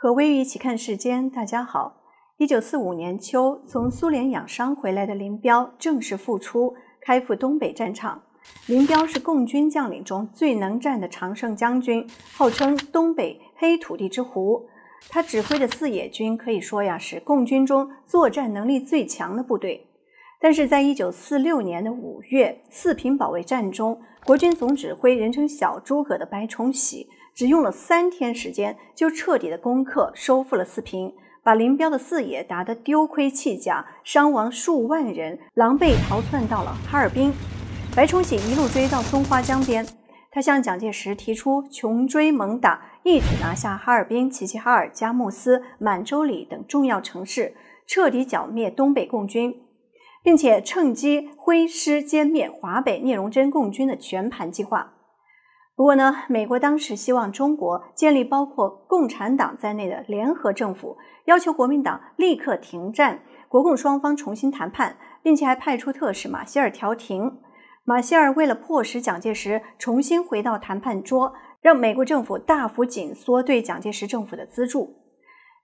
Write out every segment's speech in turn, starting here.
和微雨一起看世间，大家好。一九四五年秋，从苏联养伤回来的林彪正式复出，开赴东北战场。林彪是共军将领中最能战的常胜将军，号称“东北黑土地之狐。他指挥的四野军可以说呀，是共军中作战能力最强的部队。但是在一九四六年的五月四平保卫战中，国军总指挥，人称“小诸葛”的白崇禧。只用了三天时间，就彻底的攻克收复了四平，把林彪的四野打得丢盔弃甲，伤亡数万人，狼狈逃窜到了哈尔滨。白崇禧一路追到松花江边，他向蒋介石提出穷追猛打，一举拿下哈尔滨、齐齐哈尔、佳木斯、满洲里等重要城市，彻底剿灭东北共军，并且趁机挥师歼灭华北聂荣臻共军的全盘计划。不过呢，美国当时希望中国建立包括共产党在内的联合政府，要求国民党立刻停战，国共双方重新谈判，并且还派出特使马歇尔调停。马歇尔为了迫使蒋介石重新回到谈判桌，让美国政府大幅紧缩对蒋介石政府的资助。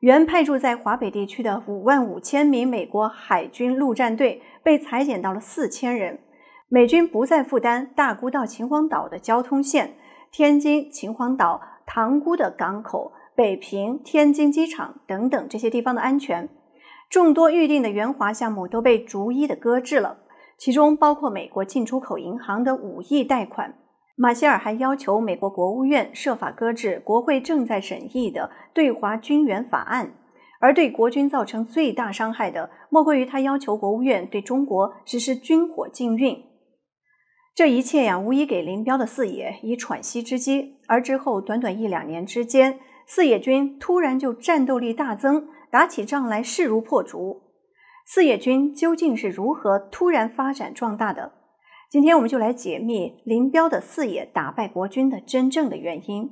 原派驻在华北地区的五万五千名美国海军陆战队被裁减到了四千人。美军不再负担大沽到秦皇岛的交通线、天津、秦皇岛、塘沽的港口、北平、天津机场等等这些地方的安全。众多预定的援华项目都被逐一的搁置了，其中包括美国进出口银行的五亿贷款。马歇尔还要求美国国务院设法搁置国会正在审议的对华军援法案。而对国军造成最大伤害的，莫过于他要求国务院对中国实施军火禁运。这一切呀，无疑给林彪的四野以喘息之机。而之后短短一两年之间，四野军突然就战斗力大增，打起仗来势如破竹。四野军究竟是如何突然发展壮大的？今天我们就来解密林彪的四野打败国军的真正的原因。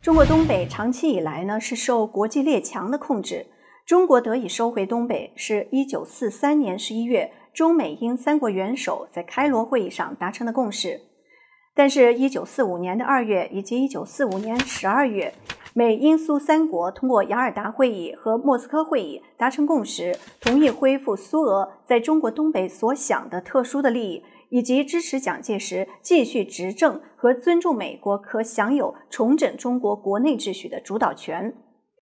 中国东北长期以来呢是受国际列强的控制，中国得以收回东北是一九四三年十一月。中美英三国元首在开罗会议上达成的共识，但是，一九四五年的二月以及一九四五年十二月，美英苏三国通过雅尔达会议和莫斯科会议达成共识，同意恢复苏俄在中国东北所享的特殊的利益，以及支持蒋介石继续执政和尊重美国可享有重整中国国内秩序的主导权。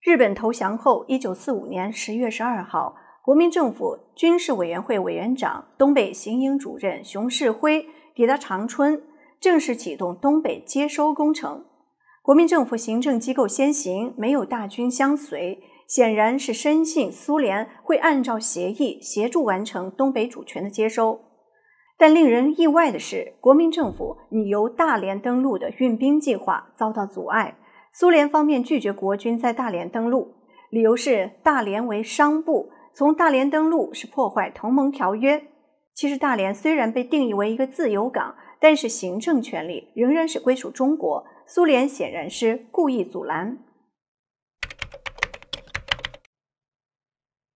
日本投降后，一九四五年十月十二号。国民政府军事委员会委员长、东北行营主任熊式辉抵达长春，正式启动东北接收工程。国民政府行政机构先行，没有大军相随，显然是深信苏联会按照协议协助完成东北主权的接收。但令人意外的是，国民政府拟由大连登陆的运兵计划遭到阻碍，苏联方面拒绝国军在大连登陆，理由是大连为商埠。从大连登陆是破坏同盟条约。其实大连虽然被定义为一个自由港，但是行政权力仍然是归属中国。苏联显然是故意阻拦。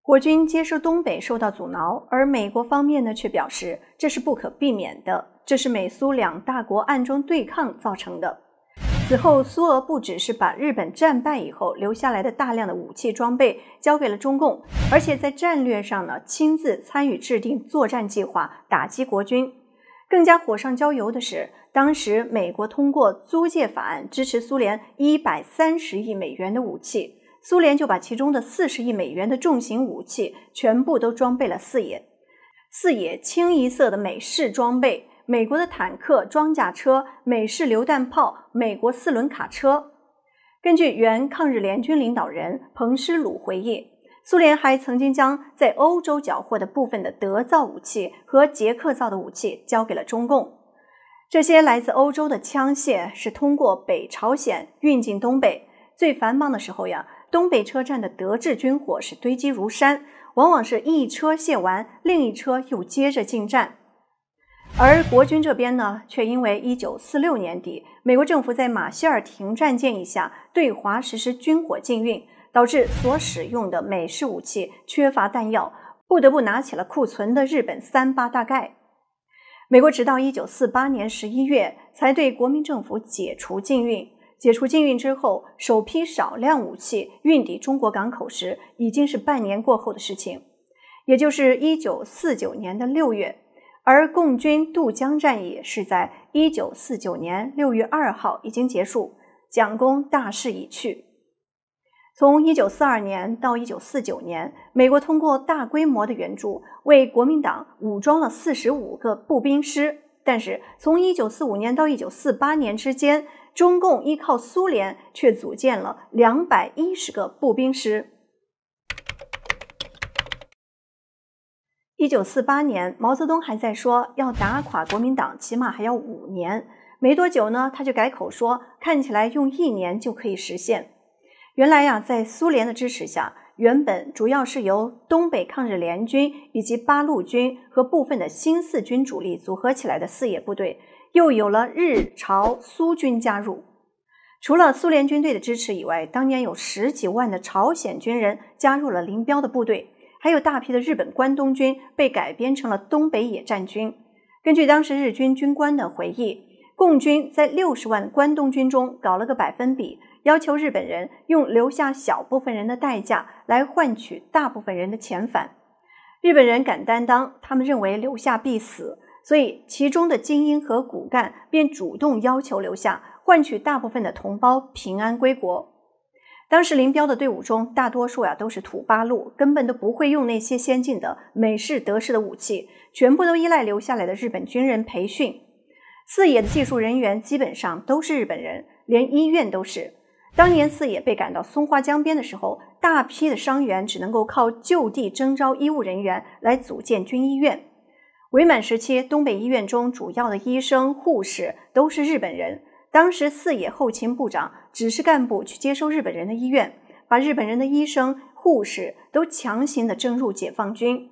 我军接收东北受到阻挠，而美国方面呢却表示这是不可避免的，这是美苏两大国暗中对抗造成的。此后，苏俄不只是把日本战败以后留下来的大量的武器装备交给了中共，而且在战略上呢，亲自参与制定作战计划，打击国军。更加火上浇油的是，当时美国通过租借法案支持苏联一百三十亿美元的武器，苏联就把其中的四十亿美元的重型武器全部都装备了四野，四野清一色的美式装备。美国的坦克、装甲车、美式榴弹炮、美国四轮卡车。根据原抗日联军领导人彭施鲁回忆，苏联还曾经将在欧洲缴获的部分的德造武器和捷克造的武器交给了中共。这些来自欧洲的枪械是通过北朝鲜运进东北。最繁忙的时候呀，东北车站的德制军火是堆积如山，往往是一车卸完，另一车又接着进站。而国军这边呢，却因为1946年底美国政府在马歇尔停战建议下对华实施军火禁运，导致所使用的美式武器缺乏弹药，不得不拿起了库存的日本三八大盖。美国直到1948年11月才对国民政府解除禁运。解除禁运之后，首批少量武器运抵中国港口时，已经是半年过后的事情，也就是1949年的6月。而共军渡江战役是在一九四九年六月二号已经结束，蒋公大势已去。从一九四二年到一九四九年，美国通过大规模的援助为国民党武装了四十五个步兵师，但是从一九四五年到一九四八年之间，中共依靠苏联却组建了两百一十个步兵师。一九四八年，毛泽东还在说要打垮国民党，起码还要五年。没多久呢，他就改口说，看起来用一年就可以实现。原来呀，在苏联的支持下，原本主要是由东北抗日联军以及八路军和部分的新四军主力组合起来的四野部队，又有了日朝苏军加入。除了苏联军队的支持以外，当年有十几万的朝鲜军人加入了林彪的部队。还有大批的日本关东军被改编成了东北野战军。根据当时日军军官的回忆，共军在六十万关东军中搞了个百分比，要求日本人用留下小部分人的代价来换取大部分人的遣返。日本人敢担当，他们认为留下必死，所以其中的精英和骨干便主动要求留下，换取大部分的同胞平安归国。当时林彪的队伍中，大多数呀都是土八路，根本都不会用那些先进的美式、德式的武器，全部都依赖留下来的日本军人培训。四野的技术人员基本上都是日本人，连医院都是。当年四野被赶到松花江边的时候，大批的伤员只能够靠就地征召医务人员来组建军医院。伪满时期，东北医院中主要的医生、护士都是日本人。当时四野后勤部长指示干部去接收日本人的医院，把日本人的医生、护士都强行的征入解放军。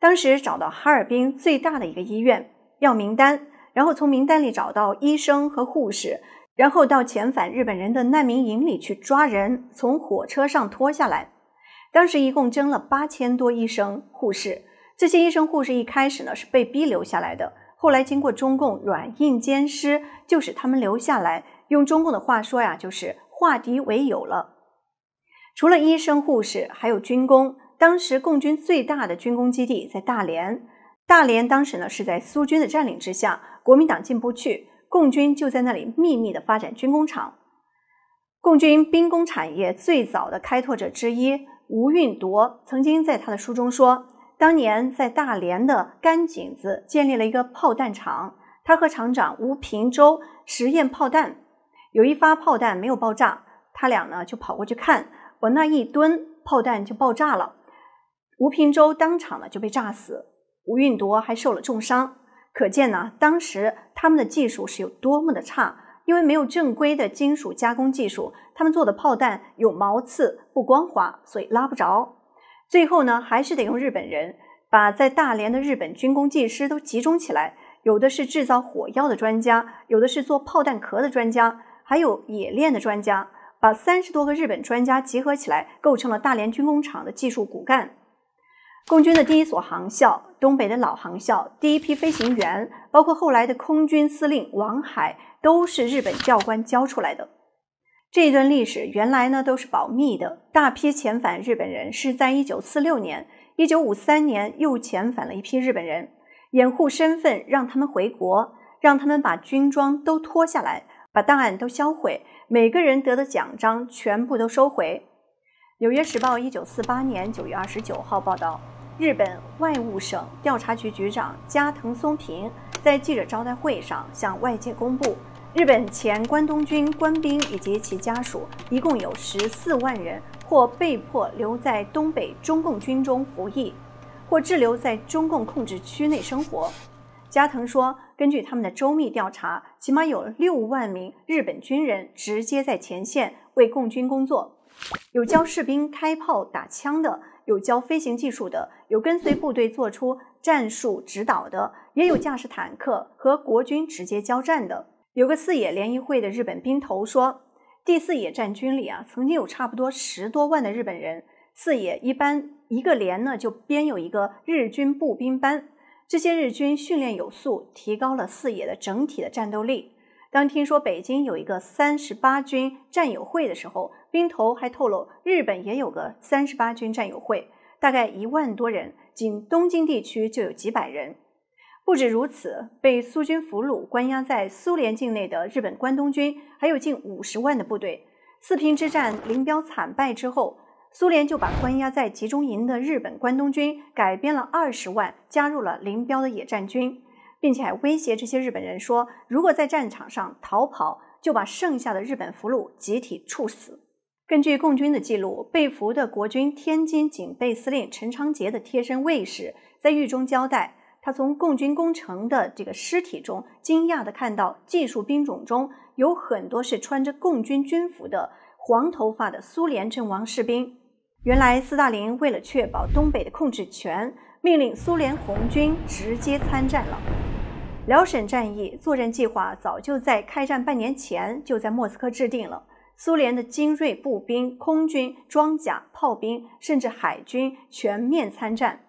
当时找到哈尔滨最大的一个医院要名单，然后从名单里找到医生和护士，然后到遣返日本人的难民营里去抓人，从火车上拖下来。当时一共征了八千多医生、护士。这些医生、护士一开始呢是被逼留下来的。后来经过中共软硬兼施，就使他们留下来。用中共的话说呀，就是化敌为友了。除了医生护士，还有军工。当时共军最大的军工基地在大连，大连当时呢是在苏军的占领之下，国民党进不去，共军就在那里秘密地发展军工厂。共军兵工产业最早的开拓者之一吴运铎曾经在他的书中说。当年在大连的甘井子建立了一个炮弹厂，他和厂长吴平洲实验炮弹，有一发炮弹没有爆炸，他俩呢就跑过去看，往那一蹲，炮弹就爆炸了。吴平洲当场呢就被炸死，吴运铎还受了重伤。可见呢，当时他们的技术是有多么的差，因为没有正规的金属加工技术，他们做的炮弹有毛刺，不光滑，所以拉不着。最后呢，还是得用日本人把在大连的日本军工技师都集中起来，有的是制造火药的专家，有的是做炮弹壳的专家，还有冶炼的专家，把三十多个日本专家集合起来，构成了大连军工厂的技术骨干。共军的第一所航校，东北的老航校，第一批飞行员，包括后来的空军司令王海，都是日本教官教出来的。这一段历史原来呢都是保密的。大批遣返日本人是在1946年，1953年又遣返了一批日本人，掩护身份，让他们回国，让他们把军装都脱下来，把档案都销毁，每个人得的奖章全部都收回。《纽约时报》1948年9月29号报道，日本外务省调查局局长加藤松平在记者招待会上向外界公布。日本前关东军官兵以及其家属一共有十四万人，或被迫留在东北中共军中服役，或滞留在中共控制区内生活。加藤说：“根据他们的周密调查，起码有六万名日本军人直接在前线为共军工作，有教士兵开炮打枪的，有教飞行技术的，有跟随部队做出战术指导的，也有驾驶坦克和国军直接交战的。”有个四野联谊会的日本兵头说，第四野战军里啊，曾经有差不多十多万的日本人。四野一般一个连呢，就编有一个日军步兵班，这些日军训练有素，提高了四野的整体的战斗力。当听说北京有一个三十八军战友会的时候，兵头还透露，日本也有个三十八军战友会，大概一万多人，仅东京地区就有几百人。不止如此，被苏军俘虏、关押在苏联境内的日本关东军还有近五十万的部队。四平之战林彪惨败之后，苏联就把关押在集中营的日本关东军改编了二十万，加入了林彪的野战军，并且还威胁这些日本人说，如果在战场上逃跑，就把剩下的日本俘虏集体处死。根据共军的记录，被俘的国军天津警备司令陈昌杰的贴身卫士在狱中交代。他从共军攻城的这个尸体中惊讶地看到，技术兵种中有很多是穿着共军军服的黄头发的苏联阵亡士兵。原来斯大林为了确保东北的控制权，命令苏联红军直接参战了。辽沈战役作战计划早就在开战半年前就在莫斯科制定了，苏联的精锐步兵、空军、装甲、炮兵，甚至海军全面参战。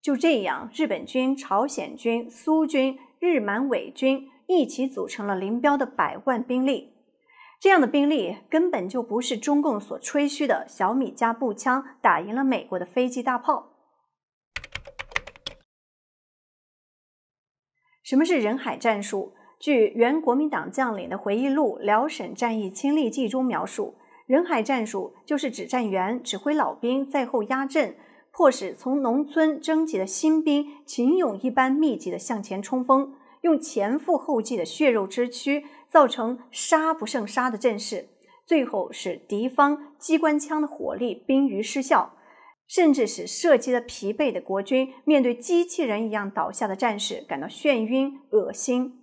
就这样，日本军、朝鲜军、苏军、日满伪军一起组成了林彪的百万兵力。这样的兵力根本就不是中共所吹嘘的“小米加步枪打赢了美国的飞机大炮”。什么是人海战术？据原国民党将领的回忆录《辽沈战役亲历记》中描述，人海战术就是指战员指挥老兵在后压阵。迫使从农村征集的新兵，秦俑一般密集地向前冲锋，用前赴后继的血肉之躯造成杀不胜杀的阵势，最后使敌方机关枪的火力濒于失效，甚至使射击的疲惫的国军面对机器人一样倒下的战士感到眩晕恶心。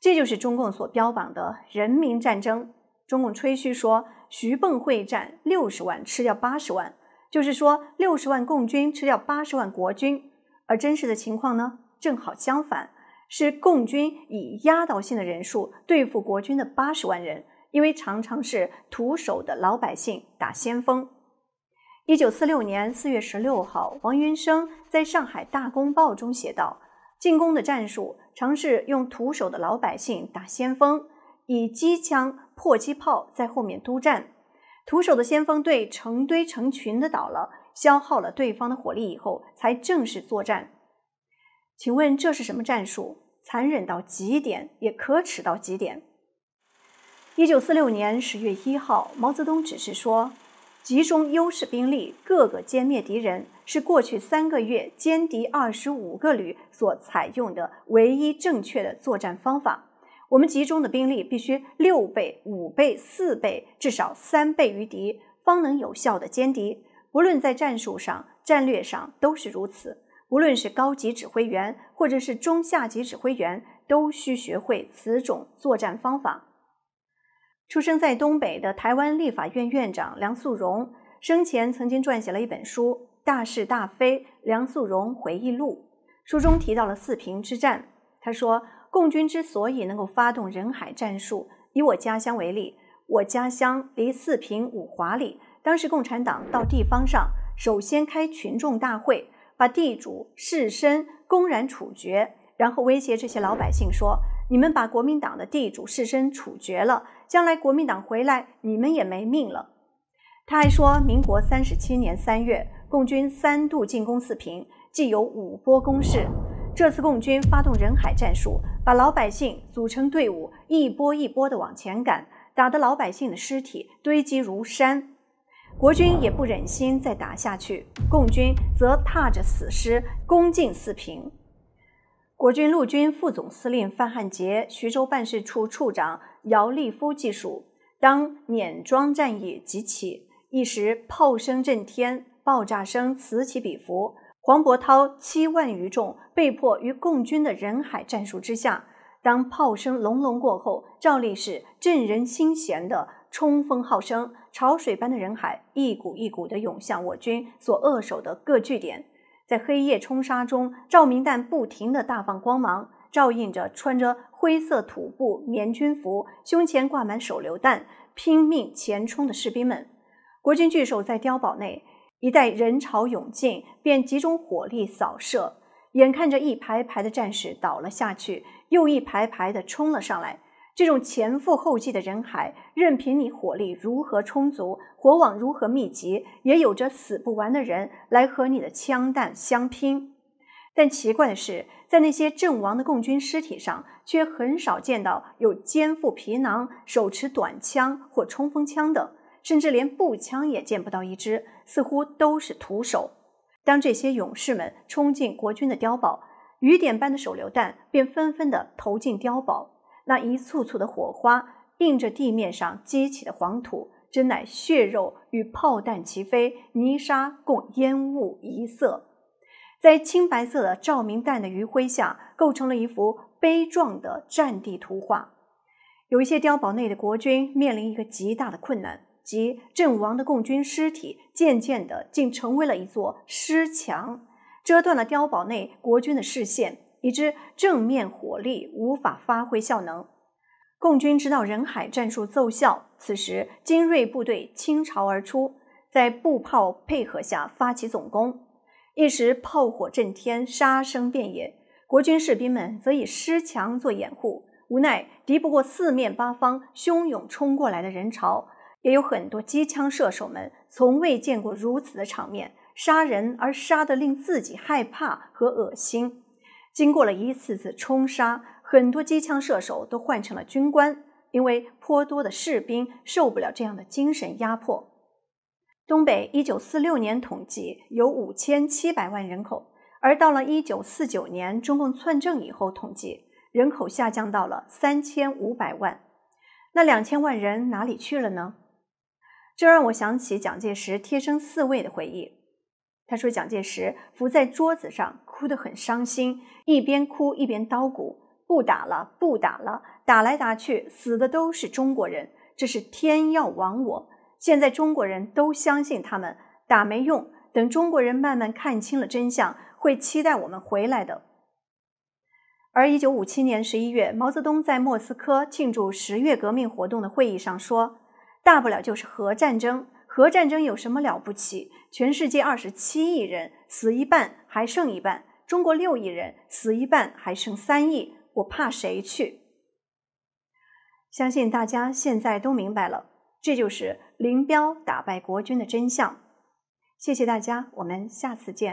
这就是中共所标榜的人民战争。中共吹嘘说，徐蚌会战六十万吃掉八十万。就是说，六十万共军吃掉八十万国军，而真实的情况呢，正好相反，是共军以压倒性的人数对付国军的八十万人，因为常常是徒手的老百姓打先锋。一九四六年四月十六号，王云生在上海《大公报》中写道：“进攻的战术，尝试用徒手的老百姓打先锋，以机枪、迫击炮在后面督战。”徒手的先锋队成堆成群的倒了，消耗了对方的火力以后，才正式作战。请问这是什么战术？残忍到极点，也可耻到极点。一九四六年十月一号，毛泽东指示说：“集中优势兵力，各个歼灭敌人，是过去三个月歼敌二十五个旅所采用的唯一正确的作战方法。”我们集中的兵力必须六倍、五倍、四倍，至少三倍于敌，方能有效的歼敌。不论在战术上、战略上都是如此。无论是高级指挥员，或者是中下级指挥员，都需学会此种作战方法。出生在东北的台湾立法院院长梁肃荣，生前曾经撰写了一本书《大是大非：梁肃荣回忆录》，书中提到了四平之战。他说。共军之所以能够发动人海战术，以我家乡为例，我家乡离四平五华里。当时共产党到地方上，首先开群众大会，把地主士绅公然处决，然后威胁这些老百姓说：“你们把国民党的地主士绅处决了，将来国民党回来，你们也没命了。”他还说，民国三十七年三月，共军三度进攻四平，既有五波攻势。这次共军发动人海战术，把老百姓组成队伍，一波一波地往前赶，打得老百姓的尸体堆积如山。国军也不忍心再打下去，共军则踏着死尸攻进四平。国军陆军副总司令范汉杰、徐州办事处处长姚立夫记述：当碾庄战役即起，一时炮声震天，爆炸声此起彼伏。黄伯韬七万余众被迫于共军的人海战术之下。当炮声隆隆过后，照例是震人心弦的冲锋号声，潮水般的人海一股一股的涌向我军所扼守的各据点。在黑夜冲杀中，照明弹不停的大放光芒，照映着穿着灰色土布棉军服、胸前挂满手榴弹、拼命前冲的士兵们。国军据守在碉堡内。一旦人潮涌进，便集中火力扫射。眼看着一排排的战士倒了下去，又一排排的冲了上来。这种前赴后继的人海，任凭你火力如何充足，火网如何密集，也有着死不完的人来和你的枪弹相拼。但奇怪的是，在那些阵亡的共军尸体上，却很少见到有肩负皮囊、手持短枪或冲锋枪等。甚至连步枪也见不到一支，似乎都是徒手。当这些勇士们冲进国军的碉堡，雨点般的手榴弹便纷纷地投进碉堡，那一簇簇的火花映着地面上激起的黄土，真乃血肉与炮弹齐飞，泥沙共烟雾一色，在青白色的照明弹的余晖下，构成了一幅悲壮的战地图画。有一些碉堡内的国军面临一个极大的困难。及阵亡的共军尸体，渐渐地竟成为了一座尸墙，遮断了碉堡内国军的视线，以致正面火力无法发挥效能。共军知道人海战术奏效，此时精锐部队倾巢而出，在步炮配合下发起总攻，一时炮火震天，杀声遍野。国军士兵们则以尸墙做掩护，无奈敌不过四面八方汹涌冲过来的人潮。也有很多机枪射手们从未见过如此的场面，杀人而杀的令自己害怕和恶心。经过了一次次冲杀，很多机枪射手都换成了军官，因为颇多的士兵受不了这样的精神压迫。东北一九四六年统计有五千七百万人口，而到了一九四九年中共篡政以后，统计人口下降到了三千五百万。那两千万人哪里去了呢？这让我想起蒋介石贴身侍卫的回忆。他说：“蒋介石伏在桌子上，哭得很伤心，一边哭一边叨咕：‘不打了，不打了！打来打去，死的都是中国人，这是天要亡我。现在中国人都相信他们，打没用。等中国人慢慢看清了真相，会期待我们回来的。’”而一九五七年十一月，毛泽东在莫斯科庆祝十月革命活动的会议上说。大不了就是核战争，核战争有什么了不起？全世界二十七亿人死一半还剩一半，中国六亿人死一半还剩三亿，我怕谁去？相信大家现在都明白了，这就是林彪打败国军的真相。谢谢大家，我们下次见。